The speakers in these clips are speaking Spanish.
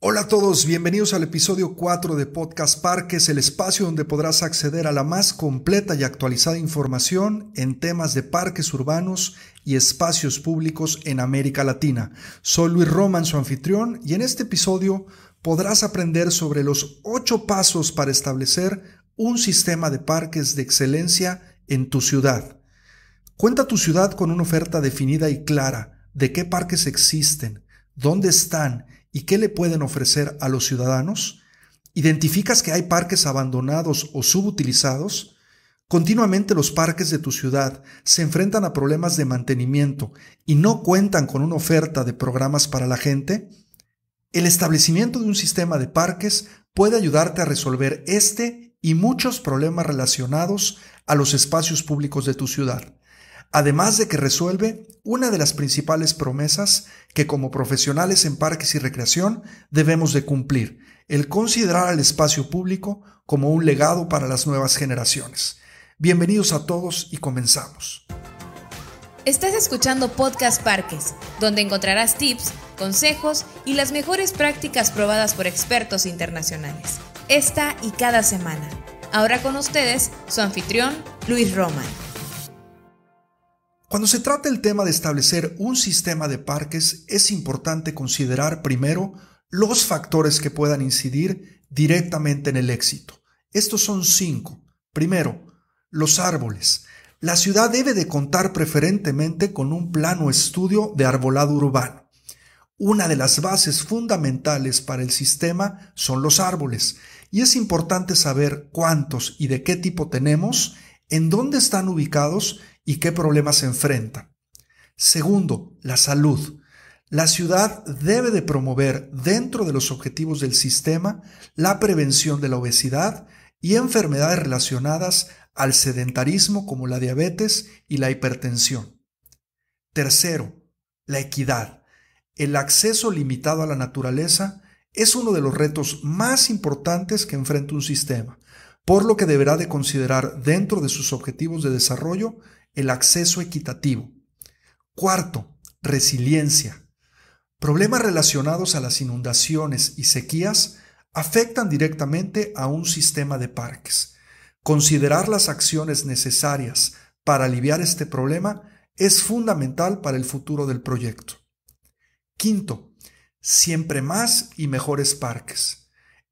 Hola a todos, bienvenidos al episodio 4 de Podcast Parques, el espacio donde podrás acceder a la más completa y actualizada información en temas de parques urbanos y espacios públicos en América Latina. Soy Luis Roman, su anfitrión, y en este episodio podrás aprender sobre los 8 pasos para establecer un sistema de parques de excelencia en tu ciudad. Cuenta tu ciudad con una oferta definida y clara de qué parques existen, dónde están y qué le pueden ofrecer a los ciudadanos, identificas que hay parques abandonados o subutilizados, continuamente los parques de tu ciudad se enfrentan a problemas de mantenimiento y no cuentan con una oferta de programas para la gente, el establecimiento de un sistema de parques puede ayudarte a resolver este y muchos problemas relacionados a los espacios públicos de tu ciudad además de que resuelve una de las principales promesas que como profesionales en parques y recreación debemos de cumplir, el considerar al espacio público como un legado para las nuevas generaciones. Bienvenidos a todos y comenzamos. Estás escuchando Podcast Parques, donde encontrarás tips, consejos y las mejores prácticas probadas por expertos internacionales. Esta y cada semana. Ahora con ustedes, su anfitrión, Luis Roman. Cuando se trata el tema de establecer un sistema de parques, es importante considerar primero los factores que puedan incidir directamente en el éxito. Estos son cinco. Primero, los árboles. La ciudad debe de contar preferentemente con un plano estudio de arbolado urbano. Una de las bases fundamentales para el sistema son los árboles, y es importante saber cuántos y de qué tipo tenemos en dónde están ubicados y qué problemas se enfrentan. Segundo, la salud. La ciudad debe de promover dentro de los objetivos del sistema la prevención de la obesidad y enfermedades relacionadas al sedentarismo como la diabetes y la hipertensión. Tercero, la equidad. El acceso limitado a la naturaleza es uno de los retos más importantes que enfrenta un sistema, por lo que deberá de considerar dentro de sus objetivos de desarrollo el acceso equitativo. Cuarto, resiliencia. Problemas relacionados a las inundaciones y sequías afectan directamente a un sistema de parques. Considerar las acciones necesarias para aliviar este problema es fundamental para el futuro del proyecto. Quinto, siempre más y mejores parques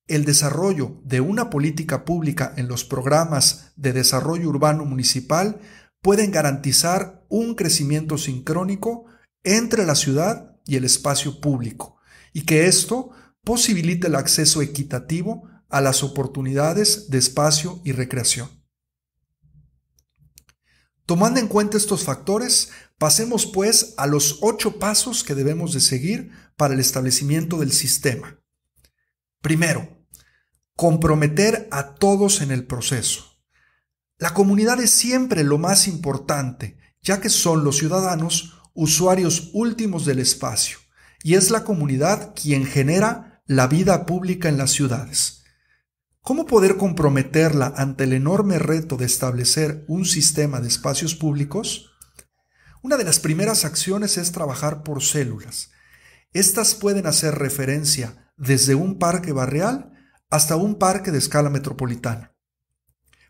el desarrollo de una política pública en los programas de desarrollo urbano municipal pueden garantizar un crecimiento sincrónico entre la ciudad y el espacio público y que esto posibilite el acceso equitativo a las oportunidades de espacio y recreación. Tomando en cuenta estos factores, pasemos pues a los ocho pasos que debemos de seguir para el establecimiento del sistema. Primero, comprometer a todos en el proceso. La comunidad es siempre lo más importante, ya que son los ciudadanos usuarios últimos del espacio, y es la comunidad quien genera la vida pública en las ciudades. ¿Cómo poder comprometerla ante el enorme reto de establecer un sistema de espacios públicos? Una de las primeras acciones es trabajar por células. Estas pueden hacer referencia desde un parque barrial hasta un parque de escala metropolitana.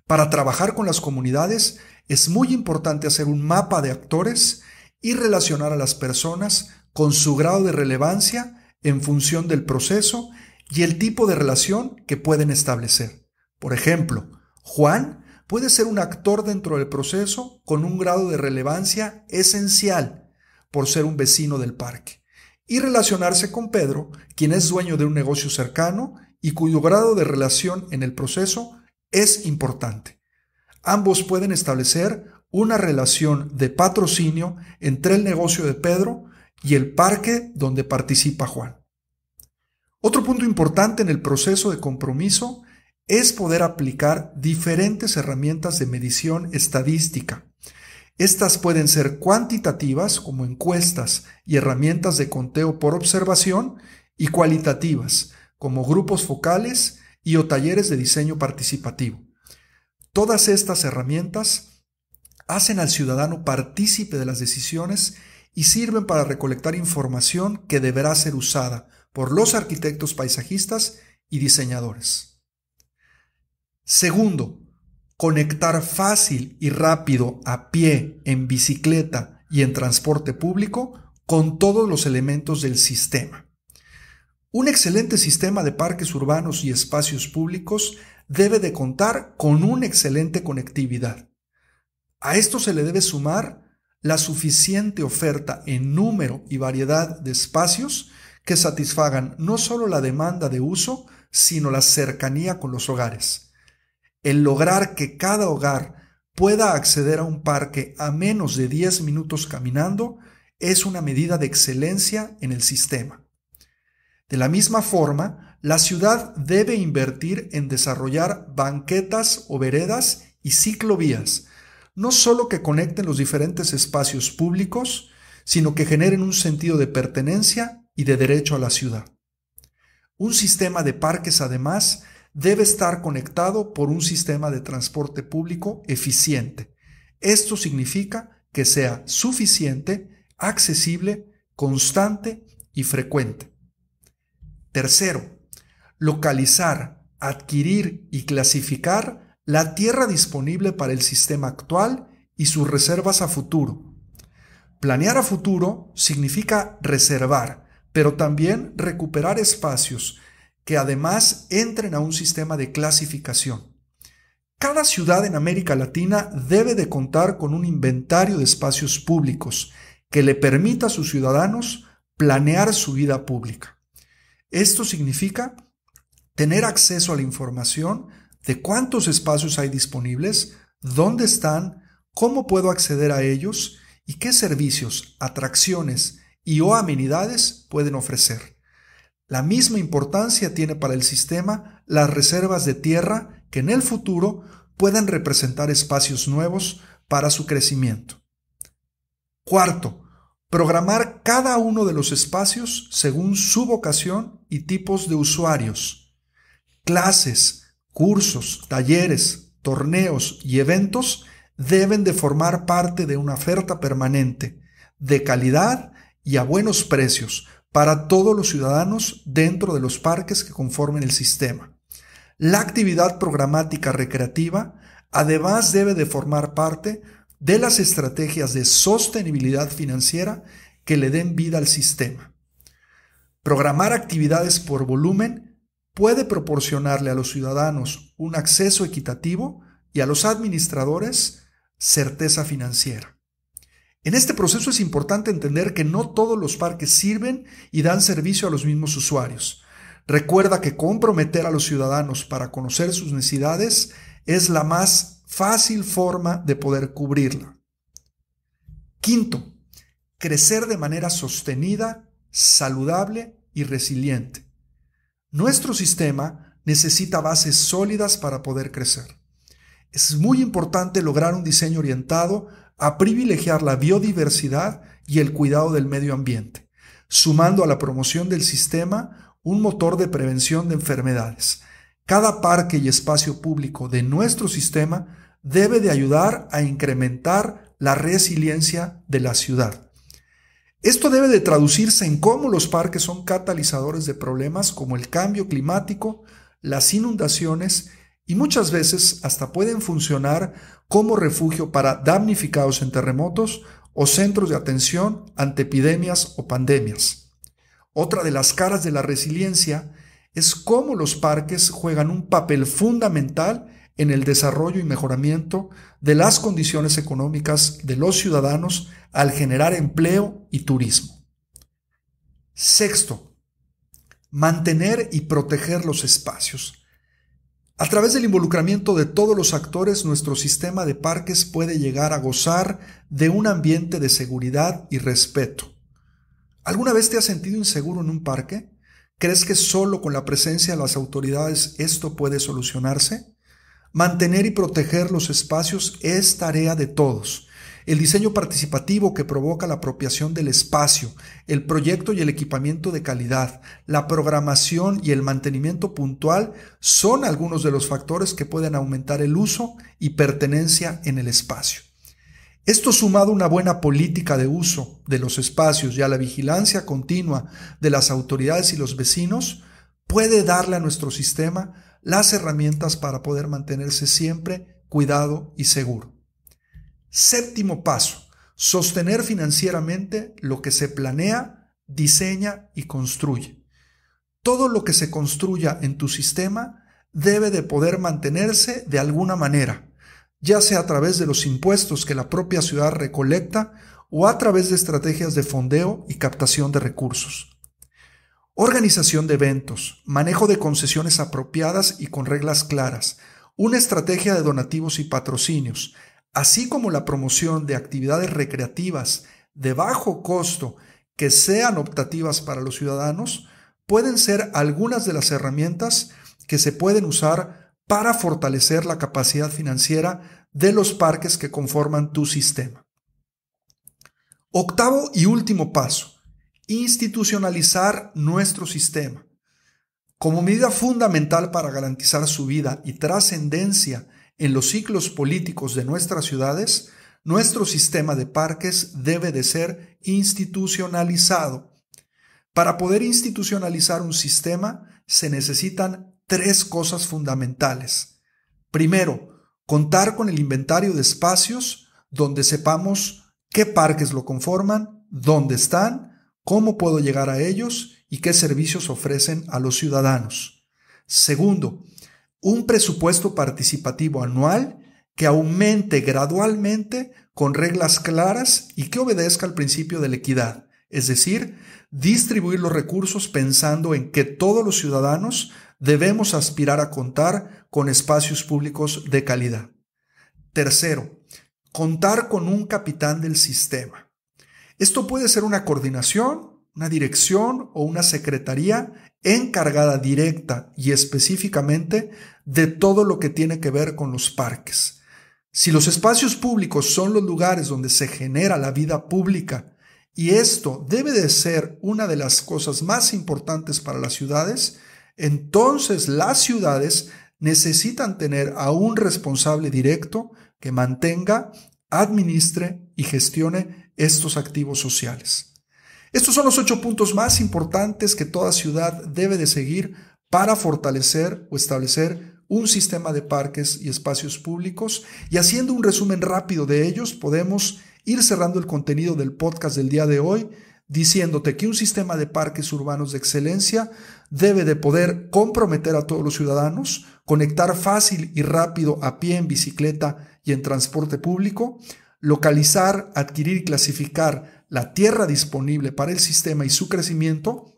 Para trabajar con las comunidades es muy importante hacer un mapa de actores y relacionar a las personas con su grado de relevancia en función del proceso y el tipo de relación que pueden establecer. Por ejemplo, Juan puede ser un actor dentro del proceso con un grado de relevancia esencial por ser un vecino del parque y relacionarse con Pedro, quien es dueño de un negocio cercano y cuyo grado de relación en el proceso es importante. Ambos pueden establecer una relación de patrocinio entre el negocio de Pedro y el parque donde participa Juan. Otro punto importante en el proceso de compromiso es poder aplicar diferentes herramientas de medición estadística. Estas pueden ser cuantitativas como encuestas y herramientas de conteo por observación y cualitativas como grupos focales y o talleres de diseño participativo. Todas estas herramientas hacen al ciudadano partícipe de las decisiones y sirven para recolectar información que deberá ser usada por los arquitectos paisajistas y diseñadores. Segundo, conectar fácil y rápido a pie, en bicicleta y en transporte público con todos los elementos del sistema. Un excelente sistema de parques urbanos y espacios públicos debe de contar con una excelente conectividad. A esto se le debe sumar la suficiente oferta en número y variedad de espacios que satisfagan no solo la demanda de uso, sino la cercanía con los hogares. El lograr que cada hogar pueda acceder a un parque a menos de 10 minutos caminando es una medida de excelencia en el sistema. De la misma forma, la ciudad debe invertir en desarrollar banquetas o veredas y ciclovías, no solo que conecten los diferentes espacios públicos, sino que generen un sentido de pertenencia y de derecho a la ciudad. Un sistema de parques, además, debe estar conectado por un sistema de transporte público eficiente. Esto significa que sea suficiente, accesible, constante y frecuente. Tercero, localizar, adquirir y clasificar la tierra disponible para el sistema actual y sus reservas a futuro. Planear a futuro significa reservar, pero también recuperar espacios que además entren a un sistema de clasificación. Cada ciudad en América Latina debe de contar con un inventario de espacios públicos que le permita a sus ciudadanos planear su vida pública. Esto significa tener acceso a la información de cuántos espacios hay disponibles, dónde están, cómo puedo acceder a ellos y qué servicios, atracciones y o amenidades pueden ofrecer. La misma importancia tiene para el sistema las reservas de tierra que en el futuro pueden representar espacios nuevos para su crecimiento. Cuarto, Programar cada uno de los espacios según su vocación y tipos de usuarios. Clases, cursos, talleres, torneos y eventos deben de formar parte de una oferta permanente, de calidad y a buenos precios para todos los ciudadanos dentro de los parques que conformen el sistema. La actividad programática recreativa además debe de formar parte de las estrategias de sostenibilidad financiera que le den vida al sistema. Programar actividades por volumen puede proporcionarle a los ciudadanos un acceso equitativo y a los administradores certeza financiera. En este proceso es importante entender que no todos los parques sirven y dan servicio a los mismos usuarios. Recuerda que comprometer a los ciudadanos para conocer sus necesidades es la más fácil forma de poder cubrirla. Quinto, crecer de manera sostenida, saludable y resiliente. Nuestro sistema necesita bases sólidas para poder crecer. Es muy importante lograr un diseño orientado a privilegiar la biodiversidad y el cuidado del medio ambiente, sumando a la promoción del sistema un motor de prevención de enfermedades, cada parque y espacio público de nuestro sistema debe de ayudar a incrementar la resiliencia de la ciudad. Esto debe de traducirse en cómo los parques son catalizadores de problemas como el cambio climático, las inundaciones y muchas veces hasta pueden funcionar como refugio para damnificados en terremotos o centros de atención ante epidemias o pandemias. Otra de las caras de la resiliencia es cómo los parques juegan un papel fundamental en el desarrollo y mejoramiento de las condiciones económicas de los ciudadanos al generar empleo y turismo. Sexto, mantener y proteger los espacios. A través del involucramiento de todos los actores, nuestro sistema de parques puede llegar a gozar de un ambiente de seguridad y respeto. ¿Alguna vez te has sentido inseguro en un parque? ¿Crees que solo con la presencia de las autoridades esto puede solucionarse? Mantener y proteger los espacios es tarea de todos. El diseño participativo que provoca la apropiación del espacio, el proyecto y el equipamiento de calidad, la programación y el mantenimiento puntual son algunos de los factores que pueden aumentar el uso y pertenencia en el espacio. Esto sumado a una buena política de uso de los espacios y a la vigilancia continua de las autoridades y los vecinos, puede darle a nuestro sistema las herramientas para poder mantenerse siempre cuidado y seguro. Séptimo paso, sostener financieramente lo que se planea, diseña y construye. Todo lo que se construya en tu sistema debe de poder mantenerse de alguna manera, ya sea a través de los impuestos que la propia ciudad recolecta o a través de estrategias de fondeo y captación de recursos. Organización de eventos, manejo de concesiones apropiadas y con reglas claras, una estrategia de donativos y patrocinios, así como la promoción de actividades recreativas de bajo costo que sean optativas para los ciudadanos, pueden ser algunas de las herramientas que se pueden usar para fortalecer la capacidad financiera de los parques que conforman tu sistema. Octavo y último paso, institucionalizar nuestro sistema. Como medida fundamental para garantizar su vida y trascendencia en los ciclos políticos de nuestras ciudades, nuestro sistema de parques debe de ser institucionalizado. Para poder institucionalizar un sistema se necesitan tres cosas fundamentales. Primero, contar con el inventario de espacios donde sepamos qué parques lo conforman, dónde están, cómo puedo llegar a ellos y qué servicios ofrecen a los ciudadanos. Segundo, un presupuesto participativo anual que aumente gradualmente con reglas claras y que obedezca al principio de la equidad, es decir, distribuir los recursos pensando en que todos los ciudadanos Debemos aspirar a contar con espacios públicos de calidad. Tercero, contar con un capitán del sistema. Esto puede ser una coordinación, una dirección o una secretaría encargada directa y específicamente de todo lo que tiene que ver con los parques. Si los espacios públicos son los lugares donde se genera la vida pública, y esto debe de ser una de las cosas más importantes para las ciudades, entonces las ciudades necesitan tener a un responsable directo que mantenga, administre y gestione estos activos sociales. Estos son los ocho puntos más importantes que toda ciudad debe de seguir para fortalecer o establecer un sistema de parques y espacios públicos y haciendo un resumen rápido de ellos podemos ir cerrando el contenido del podcast del día de hoy diciéndote que un sistema de parques urbanos de excelencia debe de poder comprometer a todos los ciudadanos, conectar fácil y rápido a pie, en bicicleta y en transporte público, localizar, adquirir y clasificar la tierra disponible para el sistema y su crecimiento,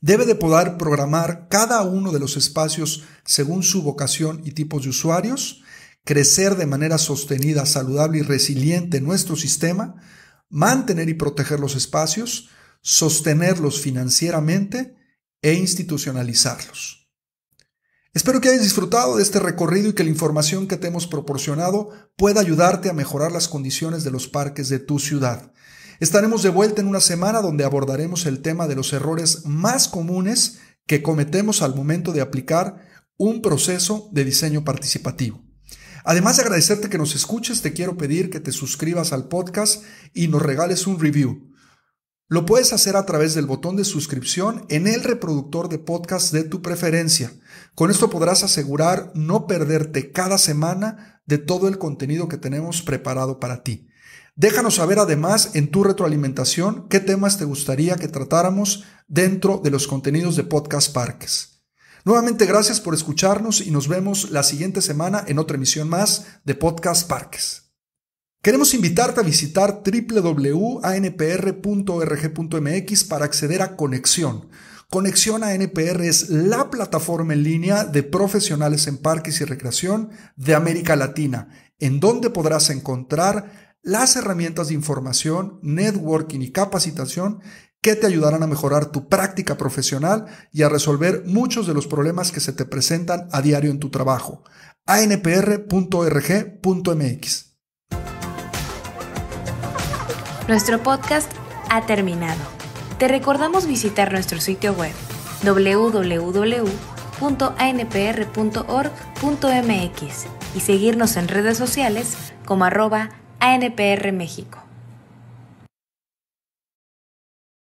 debe de poder programar cada uno de los espacios según su vocación y tipos de usuarios, crecer de manera sostenida, saludable y resiliente nuestro sistema, mantener y proteger los espacios, sostenerlos financieramente e institucionalizarlos. Espero que hayas disfrutado de este recorrido y que la información que te hemos proporcionado pueda ayudarte a mejorar las condiciones de los parques de tu ciudad. Estaremos de vuelta en una semana donde abordaremos el tema de los errores más comunes que cometemos al momento de aplicar un proceso de diseño participativo. Además de agradecerte que nos escuches, te quiero pedir que te suscribas al podcast y nos regales un review. Lo puedes hacer a través del botón de suscripción en el reproductor de podcast de tu preferencia. Con esto podrás asegurar no perderte cada semana de todo el contenido que tenemos preparado para ti. Déjanos saber además en tu retroalimentación qué temas te gustaría que tratáramos dentro de los contenidos de Podcast Parques. Nuevamente gracias por escucharnos y nos vemos la siguiente semana en otra emisión más de Podcast Parques. Queremos invitarte a visitar www.anpr.org.mx para acceder a Conexión. Conexión ANPR es la plataforma en línea de profesionales en parques y recreación de América Latina, en donde podrás encontrar las herramientas de información, networking y capacitación que te ayudarán a mejorar tu práctica profesional y a resolver muchos de los problemas que se te presentan a diario en tu trabajo. anpr.org.mx e Nuestro podcast ha terminado. Te recordamos visitar nuestro sitio web www.anpr.org.mx y seguirnos en redes sociales como arroba ANPR México.